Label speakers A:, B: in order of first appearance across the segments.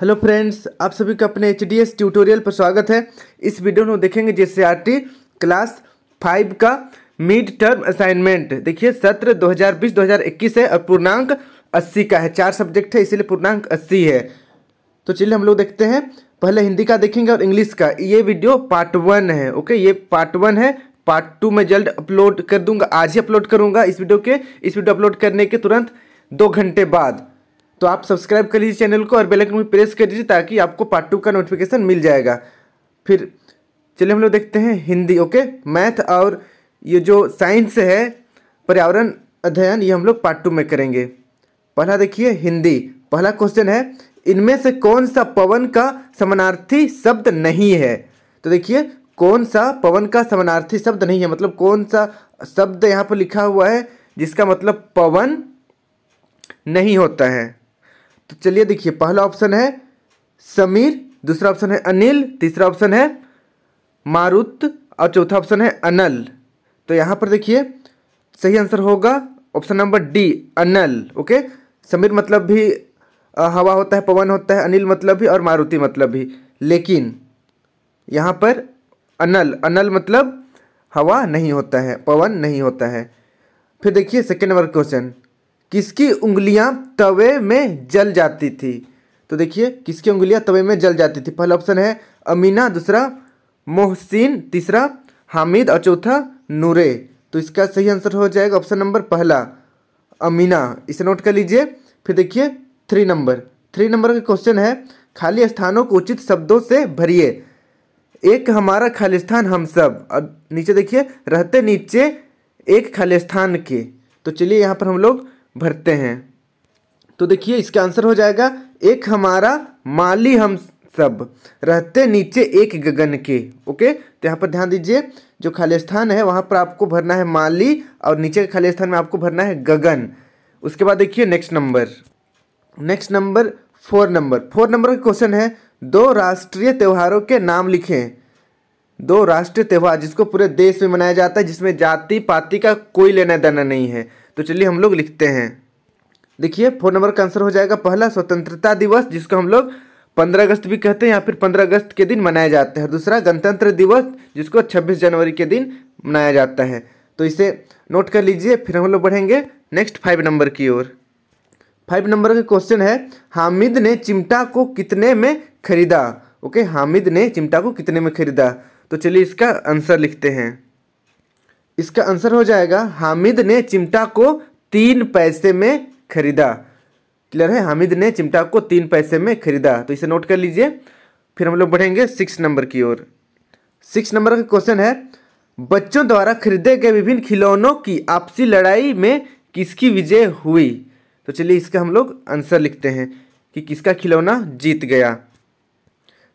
A: Hello friends आप सभी का अपने एच डी एस ट्यूटोरियल पर स्वागत है इस वीडियो में हम देखेंगे जे क्लास फाइव का मिड टर्म असाइनमेंट देखिए सत्र 2020-2021 है और पूर्णांक 80 का है चार सब्जेक्ट है इसीलिए पूर्णांक 80 है तो चलिए हम लोग देखते हैं पहले हिंदी का देखेंगे और इंग्लिश का ये वीडियो पार्ट वन है ओके ये पार्ट वन है पार्ट टू में जल्द अपलोड कर दूंगा आज ही अपलोड करूंगा इस वीडियो के इस वीडियो अपलोड करने के तुरंत दो घंटे बाद तो आप सब्सक्राइब कर लीजिए चैनल को और बेल आइकन को प्रेस कर दीजिए ताकि आपको पार्ट टू का नोटिफिकेशन मिल जाएगा फिर चलिए हम लोग देखते हैं हिंदी ओके मैथ और ये जो साइंस है पर्यावरण अध्ययन ये हम लोग पार्ट टू में करेंगे पहला देखिए हिंदी पहला क्वेश्चन है इनमें से कौन सा पवन का समानार्थी शब्द नहीं है तो देखिए कौन सा पवन का समानार्थी शब्द नहीं है मतलब कौन सा शब्द यहाँ पर लिखा हुआ है जिसका मतलब पवन नहीं होता है तो चलिए देखिए पहला ऑप्शन है समीर दूसरा ऑप्शन है अनिल तीसरा ऑप्शन है मारुत और चौथा ऑप्शन है अनल तो यहाँ पर देखिए सही आंसर होगा ऑप्शन नंबर डी अनल ओके समीर मतलब भी हवा होता है पवन होता है अनिल मतलब भी और मारुति मतलब भी लेकिन यहाँ पर अनल अनल मतलब हवा नहीं होता है पवन नहीं होता है फिर देखिए सेकेंड नंबर क्वेश्चन किसकी उंगलियां तवे में जल जाती थी तो देखिए किसकी उंगलियां तवे में जल जाती थी पहला ऑप्शन है अमीना दूसरा मोहसिन तीसरा हामिद और चौथा नूरे तो इसका सही आंसर हो जाएगा ऑप्शन नंबर पहला अमीना इसे नोट कर लीजिए फिर देखिए थ्री नंबर थ्री नंबर का क्वेश्चन है खाली स्थानों को उचित शब्दों से भरिए एक हमारा स्थान हम सब और नीचे देखिए रहते नीचे एक खाली स्थान के तो चलिए यहाँ पर हम लोग भरते हैं तो देखिए इसका आंसर हो जाएगा एक हमारा माली हम सब रहते नीचे एक गगन के ओके तो यहाँ पर ध्यान दीजिए जो खाली स्थान है वहाँ पर आपको भरना है माली और नीचे के खाली स्थान में आपको भरना है गगन उसके बाद देखिए next number next number four number four number का क्वेश्चन है दो राष्ट्रीय त्योहारों के नाम लिखें दो राष्ट्रीय त्यौहार जिसको पूरे देश में मनाया जाता है जिसमें जाति पाति का कोई लेना देना नहीं है तो चलिए हम लोग लिखते हैं देखिए फ़ोन नंबर का आंसर हो जाएगा पहला स्वतंत्रता दिवस जिसको हम लोग पंद्रह अगस्त भी कहते हैं या फिर पंद्रह अगस्त के दिन मनाया जाता है दूसरा गणतंत्र दिवस जिसको छब्बीस जनवरी के दिन मनाया जाता है तो इसे नोट कर लीजिए फिर हम लोग बढ़ेंगे नेक्स्ट फाइव नंबर की ओर फाइव नंबर का क्वेश्चन है हामिद ने चिमटा को कितने में खरीदा ओके हामिद ने चिमटा को कितने में खरीदा तो चलिए इसका आंसर लिखते हैं इसका आंसर हो जाएगा हामिद ने चिमटा को तीन पैसे में खरीदा क्लियर है हामिद ने चिमटा को तीन पैसे में खरीदा तो इसे नोट कर लीजिए फिर हम लोग बढ़ेंगे सिक्स नंबर की ओर सिक्स नंबर का क्वेश्चन है बच्चों द्वारा खरीदे गए विभिन्न खिलौनों की आपसी लड़ाई में किसकी विजय हुई तो चलिए इसका हम लोग आंसर लिखते हैं कि किसका खिलौना जीत गया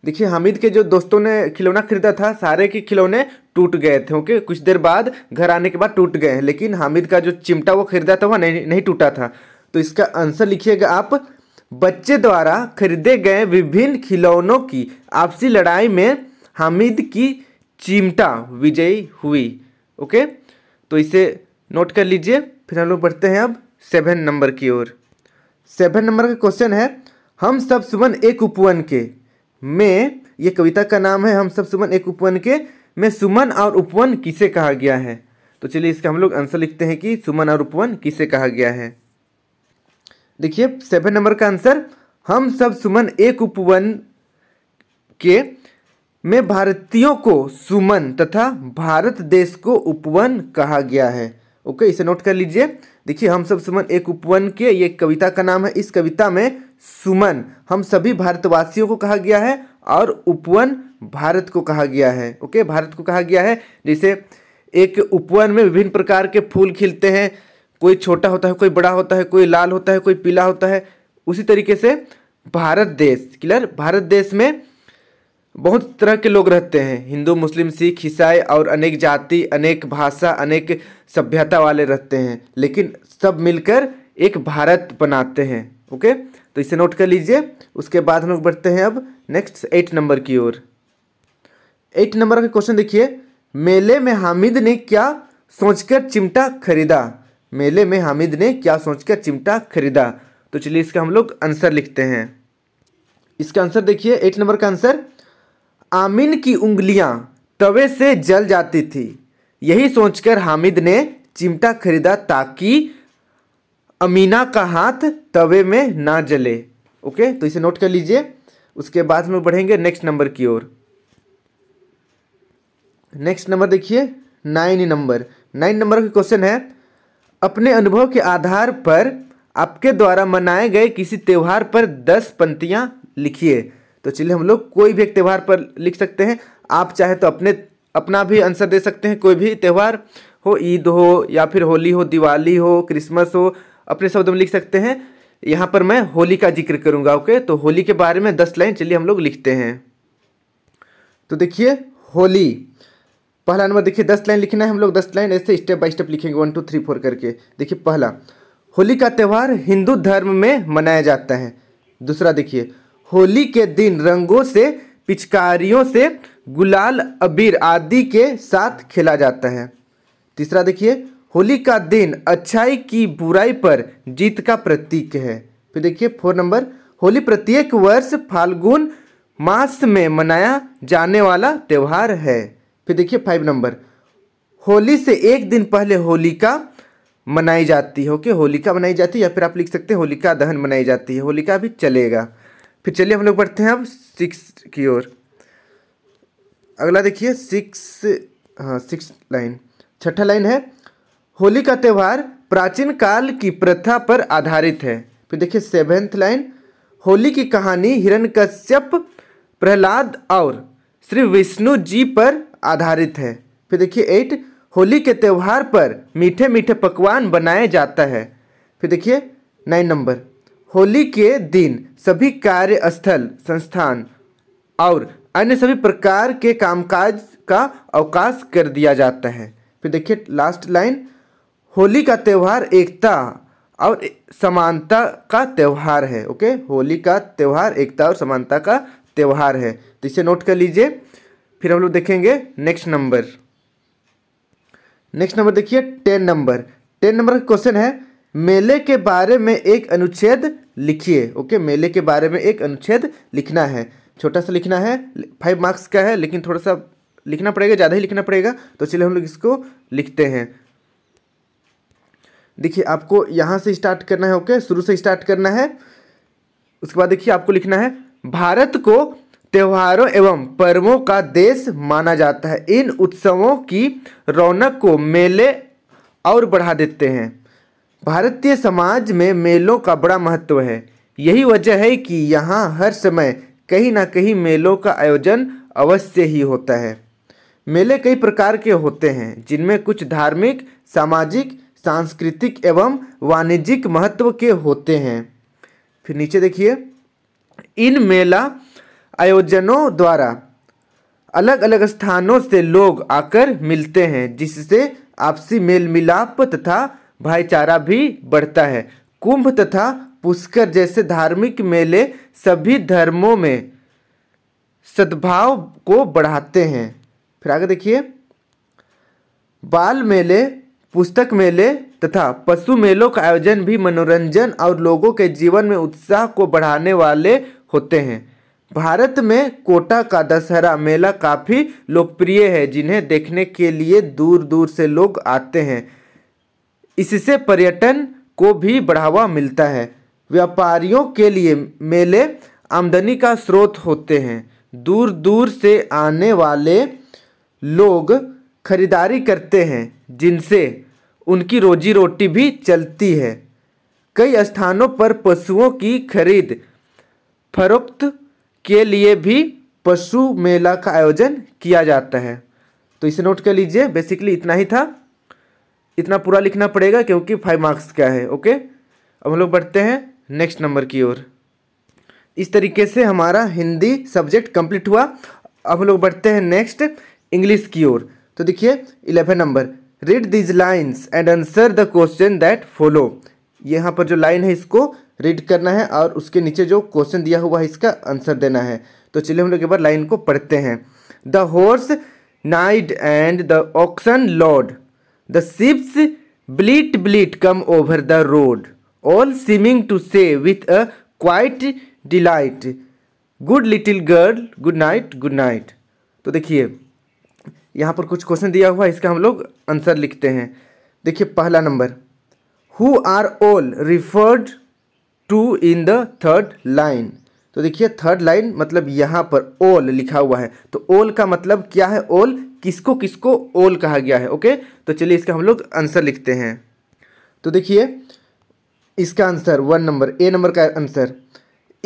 A: देखिए हामिद के जो दोस्तों ने खिलौना खरीदा था सारे के खिलौने टूट गए थे ओके कुछ देर बाद घर आने के बाद टूट गए हैं लेकिन हामिद का जो चिमटा वो खरीदा था वह नहीं नहीं टूटा था तो इसका आंसर लिखिएगा आप बच्चे द्वारा खरीदे गए विभिन्न खिलौनों की आपसी लड़ाई में हामिद की चिमटा विजयी हुई ओके तो इसे नोट कर लीजिए फिर हम लोग बढ़ते हैं अब सेवन नंबर की ओर सेवन नंबर का क्वेश्चन है हम सब सुमन एक उपवन के में ये कविता का नाम है हम सब सुमन एक उपवन के में सुमन और उपवन किसे कहा गया है तो चलिए इसका हम लोग आंसर लिखते हैं कि सुमन और उपवन किसे कहा गया है देखिए सेवन नंबर का आंसर हम सब सुमन एक उपवन के में भारतीयों को सुमन तथा भारत देश को उपवन कहा गया है ओके इसे नोट कर लीजिए देखिए हम सब सुमन एक उपवन के ये कविता का नाम है इस कविता में सुमन हम सभी भारतवासियों को कहा गया है और उपवन भारत को कहा गया है ओके भारत को कहा गया है जैसे एक उपवन में विभिन्न प्रकार के फूल खिलते हैं कोई छोटा होता है कोई बड़ा होता है कोई लाल होता है कोई पीला होता है उसी तरीके से भारत देश क्लियर भारत देश में बहुत तरह के लोग रहते हैं हिंदू मुस्लिम सिख ईसाई और अनेक जाति अनेक भाषा अनेक सभ्यता वाले रहते हैं लेकिन सब मिलकर एक भारत बनाते हैं ओके तो इसे नोट कर लीजिए उसके बाद हम लोग बढ़ते हैं अब नेक्स्ट एट नंबर की ओर एट नंबर का क्वेश्चन देखिए मेले में हामिद ने क्या सोचकर चिमटा खरीदा मेले में हामिद ने क्या सोचकर चिमटा खरीदा तो चलिए इसका हम लोग आंसर लिखते हैं इसका आंसर देखिए एट नंबर का आंसर आमिन की उंगलियां तवे से जल जाती थी यही सोचकर हामिद ने चिमटा खरीदा ताकि अमीना का हाथ तवे में ना जले ओके तो इसे नोट कर लीजिए उसके बाद में बढ़ेंगे नेक्स्ट नंबर की ओर नेक्स्ट नंबर देखिए नाइन नंबर नाइन नंबर का क्वेश्चन है अपने अनुभव के आधार पर आपके द्वारा मनाए गए किसी त्यौहार पर दस पंक्तियाँ लिखिए तो चलिए हम लोग कोई भी एक त्यौहार पर लिख सकते हैं आप चाहे तो अपने अपना भी आंसर दे सकते हैं कोई भी त्यौहार हो ईद हो या फिर होली हो दिवाली हो क्रिसमस हो अपने शब्द में लिख सकते हैं यहाँ पर मैं होली का जिक्र करूँगा ओके तो होली के बारे में दस लाइन चलिए हम लोग लिखते हैं तो देखिए होली पहला नंबर देखिए दस लाइन लिखना है हम लोग दस लाइन ऐसे स्टेप बाय स्टेप लिखेंगे वन टू थ्री फोर करके देखिए पहला होली का त्यौहार हिंदू धर्म में मनाया जाता है दूसरा देखिए होली के दिन रंगों से पिचकारियों से गुलाल अबीर आदि के साथ खेला जाता है तीसरा देखिए होली का दिन अच्छाई की बुराई पर जीत का प्रतीक है फिर तो देखिए फोर नंबर होली प्रत्येक वर्ष फाल्गुन मास में मनाया जाने वाला त्यौहार है फिर देखिए फाइव नंबर होली से एक दिन पहले होलिका मनाई जाती है ओके होलिका मनाई जाती है या फिर आप लिख सकते हैं होलिका दहन मनाई जाती है होलिका भी चलेगा फिर चलिए हम लोग पढ़ते हैं अब सिक्स की ओर अगला देखिए सिक्स हाँ सिक्स लाइन छठा लाइन है होली का त्यौहार प्राचीन काल की प्रथा पर आधारित है फिर देखिए सेवेंथ लाइन होली की कहानी हिरण्यकश्यप प्रहलाद और श्री विष्णु जी पर आधारित है फिर देखिए एट होली के त्यौहार पर मीठे मीठे पकवान बनाए जाता है फिर देखिए नाइन नंबर होली के दिन सभी कार्यस्थल संस्थान और अन्य सभी प्रकार के कामकाज का अवकाश कर दिया जाता है फिर देखिए लास्ट लाइन होली का त्यौहार एकता और समानता का त्यौहार है ओके होली का त्यौहार एकता और समानता का त्यौहार है तो इसे नोट कर लीजिए फिर हम लोग देखेंगे नेक्स्ट नंबर नेक्स्ट नंबर देखिए टेन नंबर टेन नंबर का क्वेश्चन है मेले के बारे में एक अनुच्छेद लिखिए ओके मेले के बारे में एक अनुच्छेद लिखना है छोटा सा लिखना है फाइव मार्क्स का है लेकिन थोड़ा सा लिखना पड़ेगा ज़्यादा ही लिखना पड़ेगा तो चलिए हम लोग इसको लिखते हैं देखिए आपको यहाँ से स्टार्ट करना है ओके शुरू से स्टार्ट करना है उसके बाद देखिए आपको लिखना है भारत को त्योहारों एवं पर्वों का देश माना जाता है इन उत्सवों की रौनक को मेले और बढ़ा देते हैं भारतीय समाज में मेलों का बड़ा महत्व है यही वजह है कि यहाँ हर समय कहीं ना कहीं मेलों का आयोजन अवश्य ही होता है मेले कई प्रकार के होते हैं जिनमें कुछ धार्मिक सामाजिक सांस्कृतिक एवं वाणिज्यिक महत्व के होते हैं फिर नीचे देखिए इन मेला आयोजनों द्वारा अलग अलग स्थानों से लोग आकर मिलते हैं जिससे आपसी मेल मिलाप तथा भाईचारा भी बढ़ता है कुंभ तथा पुष्कर जैसे धार्मिक मेले सभी धर्मों में सद्भाव को बढ़ाते हैं फिर आगे देखिए बाल मेले पुस्तक मेले तथा पशु मेलों का आयोजन भी मनोरंजन और लोगों के जीवन में उत्साह को बढ़ाने वाले होते हैं भारत में कोटा का दशहरा मेला काफ़ी लोकप्रिय है जिन्हें देखने के लिए दूर दूर से लोग आते हैं इससे पर्यटन को भी बढ़ावा मिलता है व्यापारियों के लिए मेले आमदनी का स्रोत होते हैं दूर दूर से आने वाले लोग खरीदारी करते हैं जिनसे उनकी रोजी रोटी भी चलती है कई स्थानों पर पशुओं की खरीद फरोख्त के लिए भी पशु मेला का आयोजन किया जाता है तो इसे नोट कर लीजिए बेसिकली इतना ही था इतना पूरा लिखना पड़ेगा क्योंकि फाइव मार्क्स का है ओके अब हम लोग बढ़ते हैं नेक्स्ट नंबर की ओर इस तरीके से हमारा हिंदी सब्जेक्ट कंप्लीट हुआ अब हम लोग बढ़ते हैं नेक्स्ट इंग्लिश की ओर तो देखिए eleven number read these lines and answer the question that follow यहाँ पर जो लाइन है इसको रीड करना है और उसके नीचे जो क्वेश्चन दिया हुआ है इसका आंसर देना है तो चलिए हम लोग एक बार लाइन को पढ़ते हैं the horse neighed and the oxen lowed the sheep's bleat bleat come over the road all seeming to say with a quite delight good little girl good night good night तो देखिए यहाँ पर कुछ question दिया हुआ है इसका हम लोग आंसर लिखते हैं देखिए पहला number who are all referred to in the third line तो देखिए थर्ड लाइन मतलब यहाँ पर ओल लिखा हुआ है तो ओल का मतलब क्या है ओल किसको किसको ओल कहा गया है ओके तो चलिए इसका हम लोग आंसर लिखते हैं तो देखिए इसका answer one number A number का answer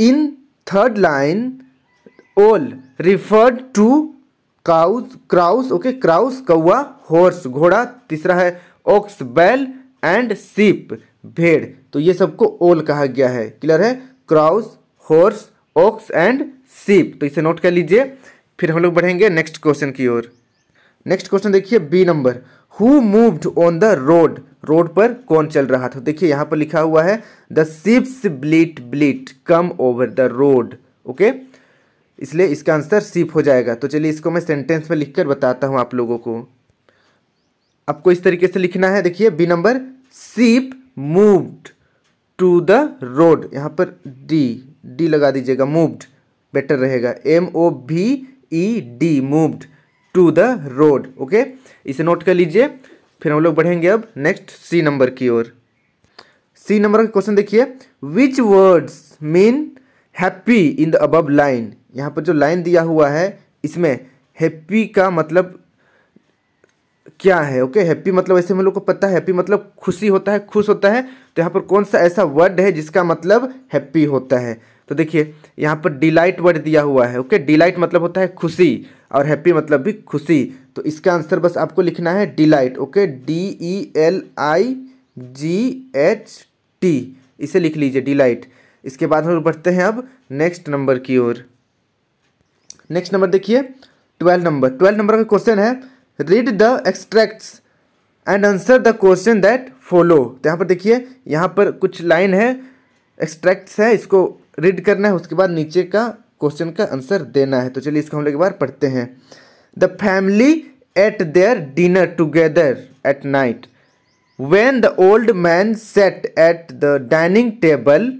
A: in third line all referred to cows crows okay crows कौआ हॉर्स घोड़ा तीसरा है ऑक्स बैल एंड सीप भेड़ तो ये सबको ओल कहा गया है क्लियर है क्राउस हॉर्स ऑक्स एंड सीप तो इसे नोट कर लीजिए फिर हम लोग बढ़ेंगे नेक्स्ट क्वेश्चन की ओर नेक्स्ट क्वेश्चन देखिए B number who moved on the road road पर कौन चल रहा था तो देखिए यहाँ पर लिखा हुआ है the sheep's bleat bleat come over the road okay इसलिए इसका आंसर सीप हो जाएगा तो चलिए इसको मैं सेंटेंस में लिख कर बताता हूँ आप लोगों को आपको इस तरीके से लिखना है देखिए B number sheep moved to the road यहाँ पर डी डी लगा दीजिएगा मूव्ड बेटर रहेगा एम ओ भी E D moved to the road okay इसे नोट कर लीजिए फिर हम लोग बढ़ेंगे अब नेक्स्ट सी नंबर की ओर सी नंबर का क्वेश्चन देखिए which words mean happy in the above line यहाँ पर जो लाइन दिया हुआ है इसमें हैप्पी का मतलब क्या है ओके हैप्पी मतलब ऐसे हम लोग को पता है हैप्पी मतलब खुशी होता है खुश होता है तो यहाँ पर कौन सा ऐसा वर्ड है जिसका मतलब हैप्पी होता है तो देखिए यहाँ पर डिलाइट वर्ड दिया हुआ है ओके डिलाइट मतलब होता है खुशी और हैप्पी मतलब भी खुशी तो इसका आंसर बस आपको लिखना है delight okay D E L I G H T इसे लिख लीजिए डिलाइट इसके बाद हम बढ़ते हैं अब नेक्स्ट नंबर की ओर नेक्स्ट नंबर देखिए ट्वेल्व नंबर ट्वेल्व नंबर का क्वेश्चन है read the extracts and answer the question that follow तो यहाँ पर देखिए यहाँ पर कुछ लाइन है एक्सट्रैक्ट्स है इसको रीड करना है उसके बाद नीचे का क्वेश्चन का आंसर देना है तो चलिए इसको हम लोग एक बार पढ़ते हैं the family at their dinner together at night when the old man sat at the dining table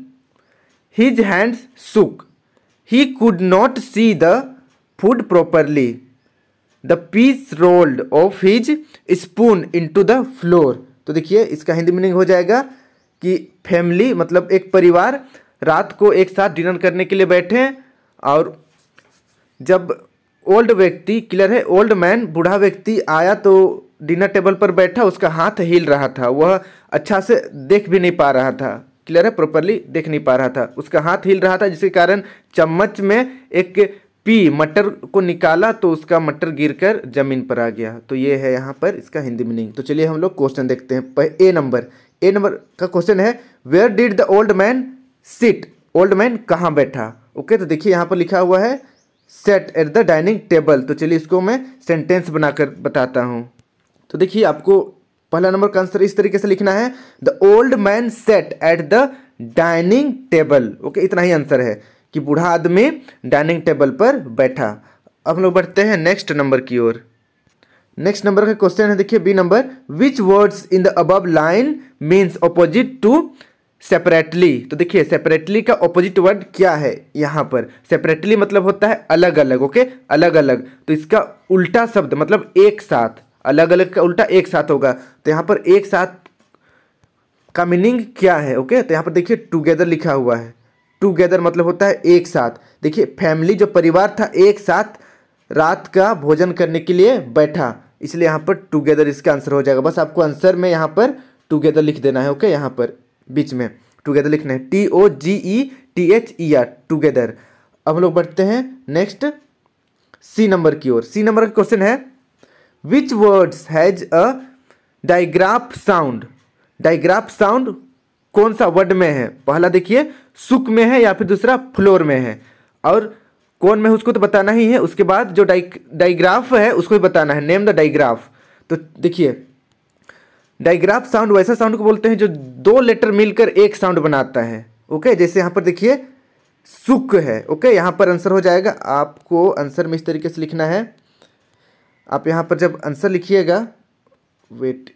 A: his hands shook he could not see the food properly. the piece rolled off his spoon into the floor तो देखिए इसका Hindi meaning हो जाएगा कि family मतलब एक परिवार रात को एक साथ डिनर करने के लिए बैठे और जब ओल्ड व्यक्ति क्लियर है ओल्ड मैन बूढ़ा व्यक्ति आया तो डिनर टेबल पर बैठा उसका हाथ हिल रहा था वह अच्छा से देख भी नहीं पा रहा था क्लियर है प्रॉपरली देख नहीं पा रहा था उसका हाथ हिल रहा था जिसके कारण चम्मच में एक पी मटर को निकाला तो उसका मटर गिरकर जमीन पर आ गया तो ये है यहाँ पर इसका हिंदी मीनिंग तो चलिए हम लोग क्वेश्चन देखते हैं ए नंबर ए नंबर का क्वेश्चन है where did the old man sit old man कहाँ बैठा ओके तो देखिए यहाँ पर लिखा हुआ है sat at the dining table तो चलिए इसको मैं सेंटेंस बनाकर बताता हूँ तो देखिए आपको पहला नंबर का आंसर इस तरीके से लिखना है the old man sat at the dining table okay इतना ही आंसर है कि बूढ़ा आदमी डाइनिंग टेबल पर बैठा अब हम लोग बढ़ते हैं नेक्स्ट नंबर की ओर नेक्स्ट नंबर का क्वेश्चन है देखिए B number which words in the above line means opposite to separately तो देखिए सेपरेटली का ऑपोजिट वर्ड क्या है यहाँ पर सेपरेटली मतलब होता है अलग अलग ओके अलग अलग तो इसका उल्टा शब्द मतलब एक साथ अलग अलग का उल्टा एक साथ होगा तो यहाँ पर एक साथ का मीनिंग क्या है ओके तो यहाँ पर देखिए टुगेदर लिखा हुआ है टुगेदर मतलब होता है एक साथ देखिए फैमिली जो परिवार था एक साथ रात का भोजन करने के लिए बैठा इसलिए यहाँ पर टुगेदर इसका आंसर हो जाएगा बस आपको आंसर में यहाँ पर टुगेदर लिख देना है ओके यहाँ पर बीच में टुगेदर लिखना है T O G E T H E R together अब हम लोग बढ़ते हैं नेक्स्ट सी नंबर की ओर सी नंबर का क्वेश्चन है which words has a digraph sound digraph sound कौन सा वर्ड में है पहला देखिए सुख में है या फिर दूसरा फ्लोर में है और कौन में उसको तो बताना ही है उसके बाद जो डाइ डाइग्राफ है उसको भी बताना है नेम द डाइग्राफ तो देखिए डाइग्राफ साउंड वैसा साउंड को बोलते हैं जो दो लेटर मिलकर एक साउंड बनाता है ओके जैसे यहाँ पर देखिए सुक है ओके यहाँ पर आंसर हो जाएगा आपको आंसर में इस तरीके से लिखना है आप यहाँ पर जब आंसर लिखिएगा वेट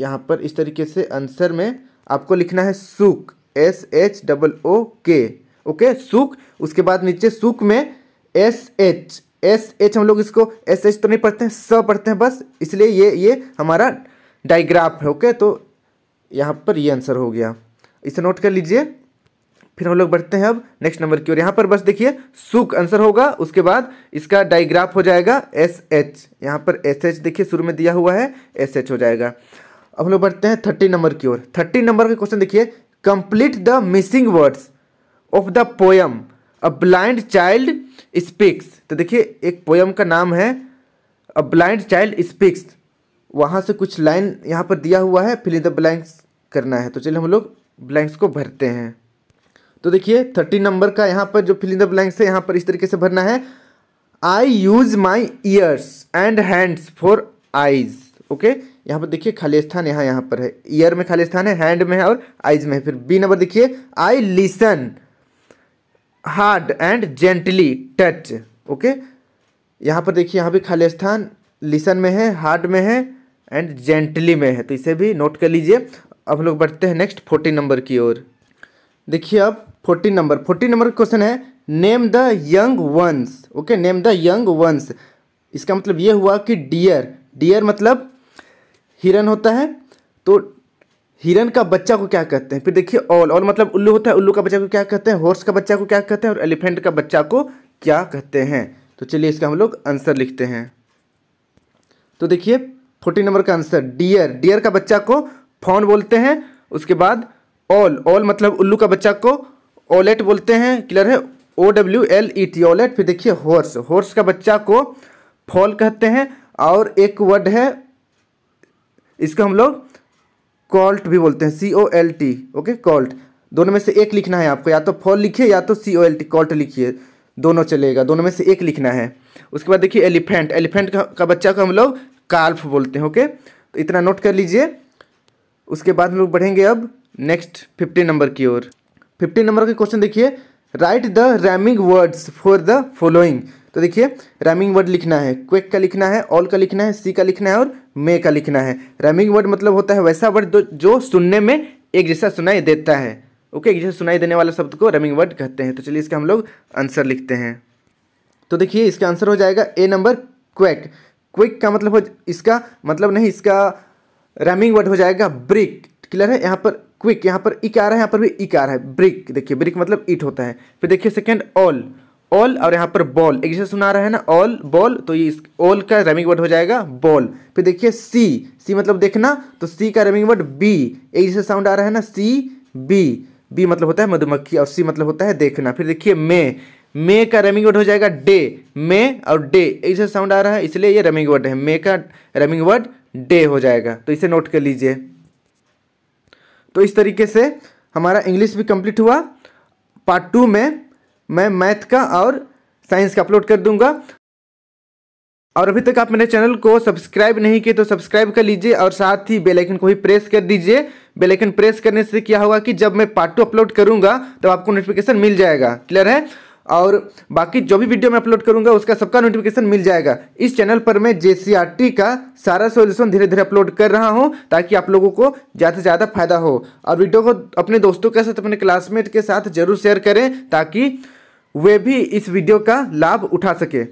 A: यहाँ पर इस तरीके से आंसर में आपको लिखना है सुक एस एच डबल ओ के ओके सुक उसके बाद नीचे सुक में एस एच एस एच हम लोग इसको एस एच तो नहीं पढ़ते हैं स पढ़ते हैं बस इसलिए ये ये हमारा डाइग्राफ है ओके तो यहाँ पर ये आंसर हो गया इसे नोट कर लीजिए फिर हम लोग बढ़ते हैं अब नेक्स्ट नंबर की ओर यहाँ पर बस देखिए सुक आंसर होगा उसके बाद इसका डाइग्राफ हो जाएगा एस एच यहाँ पर एस एच देखिए शुरू में दिया हुआ है एस एच हो जाएगा अब हम लोग बढ़ते हैं थर्टी नंबर की ओर थर्टी नंबर का क्वेश्चन देखिए complete the missing words of the poem a blind child speaks तो देखिए एक पोयम का नाम है अ ब्लाइंड चाइल्ड स्पीक्स वहाँ से कुछ लाइन यहाँ पर दिया हुआ है फिल इन द ब्लैंक्स करना है तो चलिए हम लोग ब्लैंक्स को भरते हैं तो देखिए थर्टी नंबर का यहाँ पर जो फिल इन द ब्लैंक्स है यहाँ पर इस तरीके से भरना है I use my ears and hands for eyes okay यहाँ पर देखिए खाली स्थान यहाँ यहाँ पर है ईयर में खाली स्थान है हैंड में है और आइज में है फिर बी नंबर देखिए I listen hard and gently touch okay यहाँ पर देखिए यहाँ भी खाली स्थान लिसन में है हार्ड में है एंड जेंटली में है तो इसे भी नोट कर लीजिए अब लोग बढ़ते हैं नेक्स्ट फोर्टीन नंबर की ओर देखिए अब fourteen number fourteen number question है name the young ones okay name the young ones इसका मतलब ये हुआ कि डियर डियर मतलब हिरन होता है तो हिरन का बच्चा को क्या कहते हैं फिर देखिए ऑल ऑल मतलब उल्लू होता है उल्लू का बच्चा को क्या कहते हैं हॉर्स का बच्चा को क्या कहते हैं और एलिफेंट का बच्चा को क्या कहते हैं तो चलिए इसका हम लोग आंसर लिखते हैं तो देखिए फोर्टीन नंबर का आंसर डियर डियर का बच्चा को फॉन बोलते हैं उसके बाद ऑल ऑल मतलब उल्लू का बच्चा को ओलेट बोलते हैं क्लियर है O W L E T owlet फिर देखिए हॉर्स हॉर्स का बच्चा को फॉल कहते हैं और एक वर्ड है इसका हम लोग कॉल्ट भी बोलते हैं C O L T okay colt दोनों में से एक लिखना है आपको या तो फॉल लिखिए या तो C O L T colt लिखिए दोनों चलेगा दोनों में से एक लिखना है उसके बाद देखिए एलिफेंट एलिफेंट का, बच्चा को हम लोग काल्फ बोलते हैं ओके तो इतना नोट कर लीजिए उसके बाद हम लोग बढ़ेंगे अब नेक्स्ट फिफ्टीन नंबर की ओर फिफ्टीन नंबर का क्वेश्चन देखिए write the rhyming words for the following तो देखिए रैमिंग वर्ड लिखना है क्विक का लिखना है ऑल का लिखना है सी का लिखना है और मे का लिखना है रैमिंग वर्ड मतलब होता है वैसा वर्ड जो सुनने में एक जैसा सुनाई देता है ओके एक जैसे सुनाई देने वाला शब्द को रमिंग वर्ड कहते हैं तो चलिए इसका हम लोग आंसर लिखते हैं तो देखिए इसका आंसर हो जाएगा ए नंबर क्वेक क्विक का मतलब हो इसका मतलब नहीं इसका रैमिंग वर्ड हो जाएगा ब्रिक क्लियर है यहाँ पर क्विक यहाँ पर इक आ रहा है यहाँ पर भी इक आ रहा है ब्रिक देखिए ब्रिक मतलब इट होता है फिर देखिए सेकेंड ऑल ऑल और यहाँ पर बॉल एक जैसे सुना रहा है ना ऑल बॉल तो ये ऑल का रमिंग वर्ड हो जाएगा बॉल फिर देखिए सी सी मतलब देखना तो सी का रमिंग वर्ड बी एक जैसे साउंड आ रहा है ना सी बी बी मतलब होता है मधुमक्खी और सी मतलब होता है देखना फिर देखिए मे मे का रमिंग वर्ड हो जाएगा डे मे और डे एक जैसे साउंड आ रहा है इसलिए ये रमिंग वर्ड है मे का रमिंग वर्ड डे हो जाएगा तो इसे नोट कर लीजिए तो इस तरीके से हमारा इंग्लिश भी कंप्लीट हुआ पार्ट टू में मैं मैथ का और साइंस का अपलोड कर दूंगा और अभी तक आप मेरे चैनल को सब्सक्राइब नहीं किए तो सब्सक्राइब कर लीजिए और साथ ही बेल आइकन को ही प्रेस कर दीजिए बेल आइकन प्रेस करने से क्या होगा कि जब मैं पार्ट टू अपलोड करूंगा तो आपको नोटिफिकेशन मिल जाएगा क्लियर है और बाकी जो भी वीडियो मैं अपलोड करूंगा उसका सबका नोटिफिकेशन मिल जाएगा इस चैनल पर मैं जे का सारा सोल्यूशन धीरे धीरे अपलोड कर रहा हूं ताकि आप लोगों को ज़्यादा से ज़्यादा फायदा हो और वीडियो को अपने दोस्तों के साथ अपने क्लासमेट के साथ जरूर शेयर करें ताकि वे भी इस वीडियो का लाभ उठा सके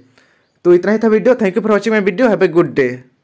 A: तो इतना ही था video thank you for watching my video have a good day